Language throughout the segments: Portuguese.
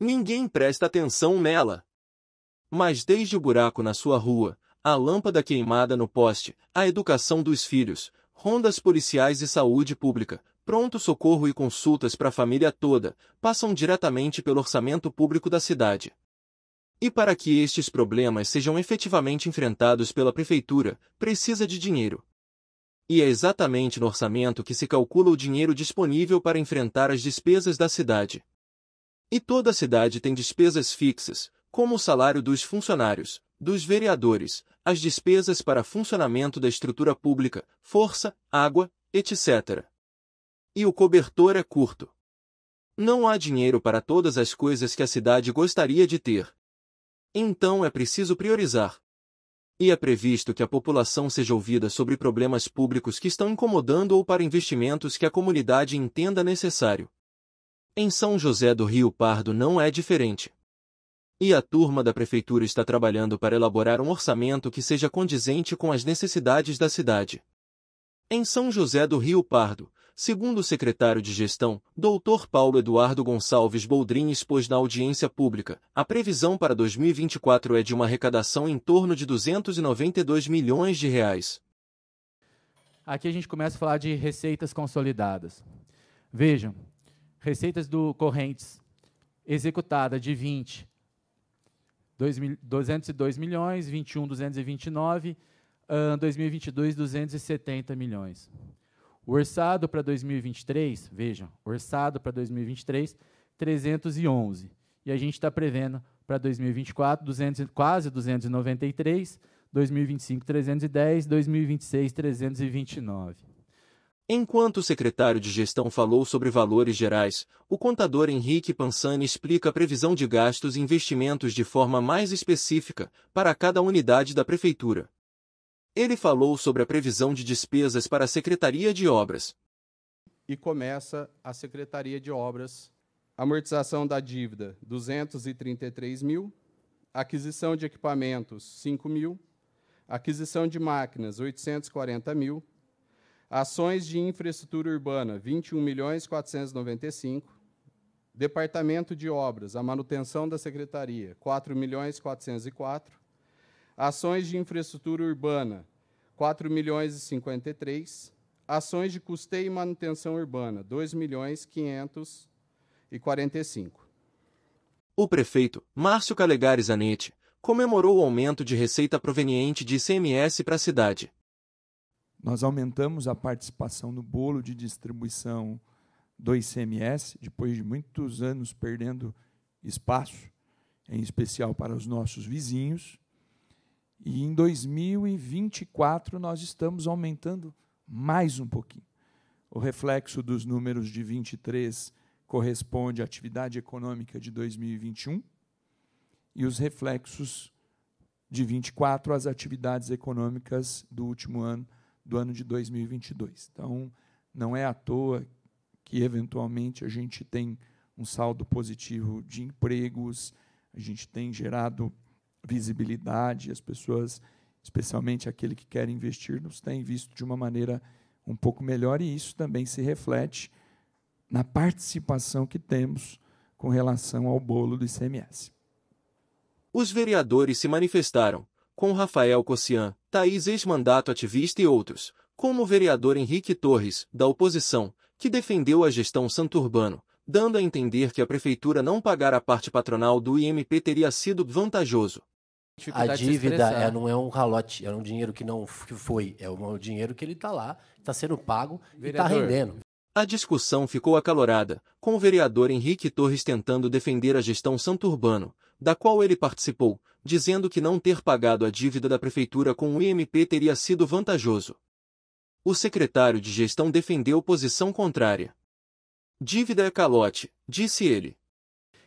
Ninguém presta atenção nela. Mas desde o buraco na sua rua, a lâmpada queimada no poste, a educação dos filhos, rondas policiais e saúde pública, pronto-socorro e consultas para a família toda, passam diretamente pelo orçamento público da cidade. E para que estes problemas sejam efetivamente enfrentados pela prefeitura, precisa de dinheiro. E é exatamente no orçamento que se calcula o dinheiro disponível para enfrentar as despesas da cidade. E toda a cidade tem despesas fixas, como o salário dos funcionários, dos vereadores, as despesas para funcionamento da estrutura pública, força, água, etc. E o cobertor é curto. Não há dinheiro para todas as coisas que a cidade gostaria de ter. Então é preciso priorizar. E é previsto que a população seja ouvida sobre problemas públicos que estão incomodando ou para investimentos que a comunidade entenda necessário. Em São José do Rio Pardo não é diferente. E a turma da prefeitura está trabalhando para elaborar um orçamento que seja condizente com as necessidades da cidade. Em São José do Rio Pardo, segundo o secretário de Gestão, Dr. Paulo Eduardo Gonçalves Boldrin expôs na audiência pública, a previsão para 2024 é de uma arrecadação em torno de 292 milhões de reais. Aqui a gente começa a falar de receitas consolidadas. Vejam, Receitas do correntes executada de 20, 202 milhões, 21, 229, uh, 2022, 270 milhões. O orçado para 2023, vejam, orçado para 2023, 311. E a gente está prevendo para 2024, 200, quase 293, 2025, 310, 2026, 329. Enquanto o secretário de gestão falou sobre valores gerais, o contador Henrique Pansani explica a previsão de gastos e investimentos de forma mais específica para cada unidade da prefeitura. Ele falou sobre a previsão de despesas para a Secretaria de Obras. E começa a Secretaria de Obras. Amortização da dívida, 233 mil. Aquisição de equipamentos, 5 mil. Aquisição de máquinas, 840 mil Ações de infraestrutura urbana, 21 milhões 495. Departamento de Obras, a manutenção da secretaria, 4 milhões 404. Ações de infraestrutura urbana, 4 milhões e 53. Ações de custeio e manutenção urbana, 2 milhões 545. O prefeito, Márcio Calegares Anete, comemorou o aumento de receita proveniente de ICMS para a cidade, nós aumentamos a participação no bolo de distribuição do ICMS, depois de muitos anos perdendo espaço, em especial para os nossos vizinhos. E em 2024 nós estamos aumentando mais um pouquinho. O reflexo dos números de 23 corresponde à atividade econômica de 2021 e os reflexos de 24 às atividades econômicas do último ano do ano de 2022. Então, não é à toa que, eventualmente, a gente tem um saldo positivo de empregos, a gente tem gerado visibilidade, as pessoas, especialmente aquele que quer investir, nos tem visto de uma maneira um pouco melhor, e isso também se reflete na participação que temos com relação ao bolo do ICMS. Os vereadores se manifestaram, com Rafael Cossian, Thaís ex-mandato ativista e outros, como o vereador Henrique Torres, da oposição, que defendeu a gestão Santurbano, dando a entender que a prefeitura não pagar a parte patronal do IMP teria sido vantajoso. A dívida é, não é um calote, é um dinheiro que não que foi, é um dinheiro que ele está lá, está sendo pago tá vereador. e está rendendo. A discussão ficou acalorada, com o vereador Henrique Torres tentando defender a gestão Santurbano, da qual ele participou, dizendo que não ter pagado a dívida da prefeitura com o IMP teria sido vantajoso. O secretário de gestão defendeu posição contrária. Dívida é calote, disse ele.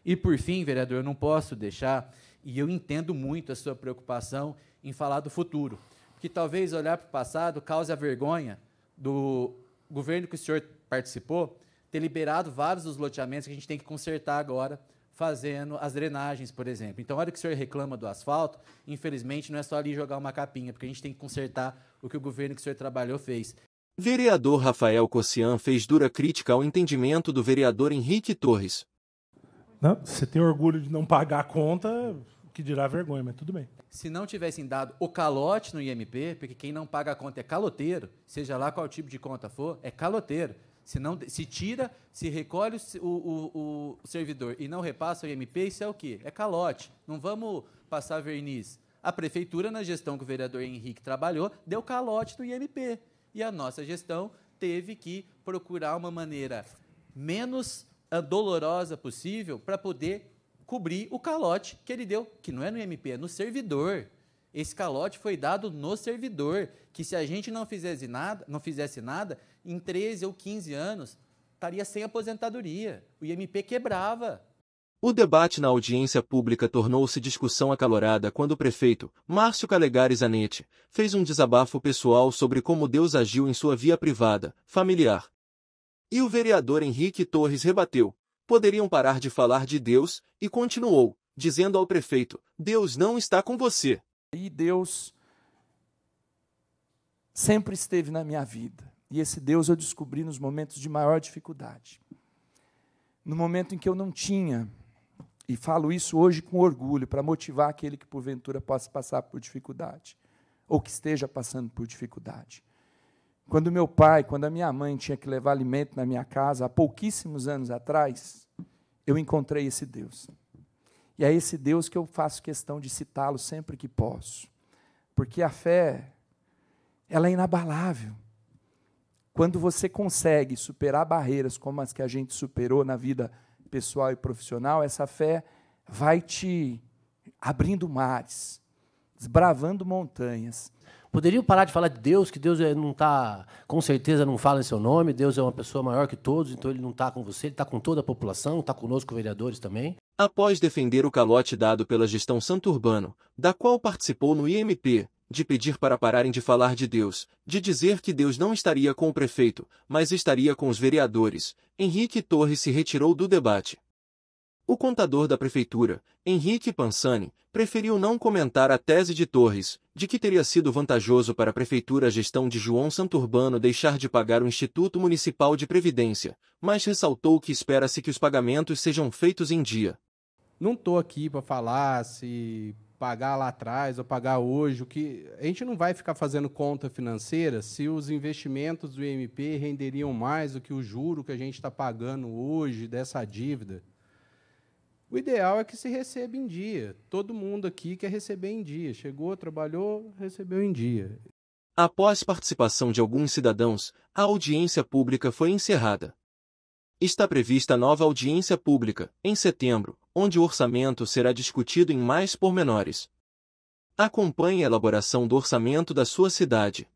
E por fim, vereador, eu não posso deixar, e eu entendo muito a sua preocupação em falar do futuro, porque talvez olhar para o passado cause a vergonha do governo que o senhor participou ter liberado vários dos loteamentos que a gente tem que consertar agora fazendo as drenagens, por exemplo. Então, a hora que o senhor reclama do asfalto, infelizmente não é só ali jogar uma capinha, porque a gente tem que consertar o que o governo que o senhor trabalhou fez. Vereador Rafael Cossian fez dura crítica ao entendimento do vereador Henrique Torres. Não, você tem orgulho de não pagar a conta, que dirá vergonha, mas tudo bem. Se não tivessem dado o calote no IMP, porque quem não paga a conta é caloteiro, seja lá qual tipo de conta for, é caloteiro. Se, não, se tira, se recolhe o, o, o servidor e não repassa o IMP, isso é o quê? É calote. Não vamos passar verniz. A prefeitura, na gestão que o vereador Henrique trabalhou, deu calote no IMP. E a nossa gestão teve que procurar uma maneira menos dolorosa possível para poder cobrir o calote que ele deu, que não é no IMP é no servidor. Esse calote foi dado no servidor que se a gente não fizesse nada, não fizesse nada, em 13 ou 15 anos estaria sem aposentadoria. O IMP quebrava. O debate na audiência pública tornou-se discussão acalorada quando o prefeito, Márcio Calegares Anete, fez um desabafo pessoal sobre como Deus agiu em sua via privada, familiar. E o vereador Henrique Torres rebateu: poderiam parar de falar de Deus, e continuou, dizendo ao prefeito: Deus não está com você. E Deus sempre esteve na minha vida. E esse Deus eu descobri nos momentos de maior dificuldade. No momento em que eu não tinha, e falo isso hoje com orgulho, para motivar aquele que porventura possa passar por dificuldade, ou que esteja passando por dificuldade. Quando meu pai, quando a minha mãe tinha que levar alimento na minha casa, há pouquíssimos anos atrás, eu encontrei esse Deus. E é esse Deus que eu faço questão de citá-lo sempre que posso. Porque a fé ela é inabalável. Quando você consegue superar barreiras como as que a gente superou na vida pessoal e profissional, essa fé vai te abrindo mares, desbravando montanhas. Poderiam parar de falar de Deus, que Deus é, não está, com certeza não fala em seu nome, Deus é uma pessoa maior que todos, então ele não está com você, ele está com toda a população, está conosco, vereadores também. Após defender o calote dado pela gestão Santo Urbano, da qual participou no IMP, de pedir para pararem de falar de Deus, de dizer que Deus não estaria com o prefeito, mas estaria com os vereadores, Henrique Torres se retirou do debate. O contador da prefeitura, Henrique Pansani, preferiu não comentar a tese de Torres, de que teria sido vantajoso para a prefeitura a gestão de João Santurbano deixar de pagar o Instituto Municipal de Previdência, mas ressaltou que espera-se que os pagamentos sejam feitos em dia. Não estou aqui para falar se pagar lá atrás ou pagar hoje, o que a gente não vai ficar fazendo conta financeira se os investimentos do IMP renderiam mais do que o juro que a gente está pagando hoje dessa dívida. O ideal é que se receba em dia. Todo mundo aqui quer receber em dia. Chegou, trabalhou, recebeu em dia. Após participação de alguns cidadãos, a audiência pública foi encerrada. Está prevista nova audiência pública, em setembro, onde o orçamento será discutido em mais pormenores. Acompanhe a elaboração do orçamento da sua cidade.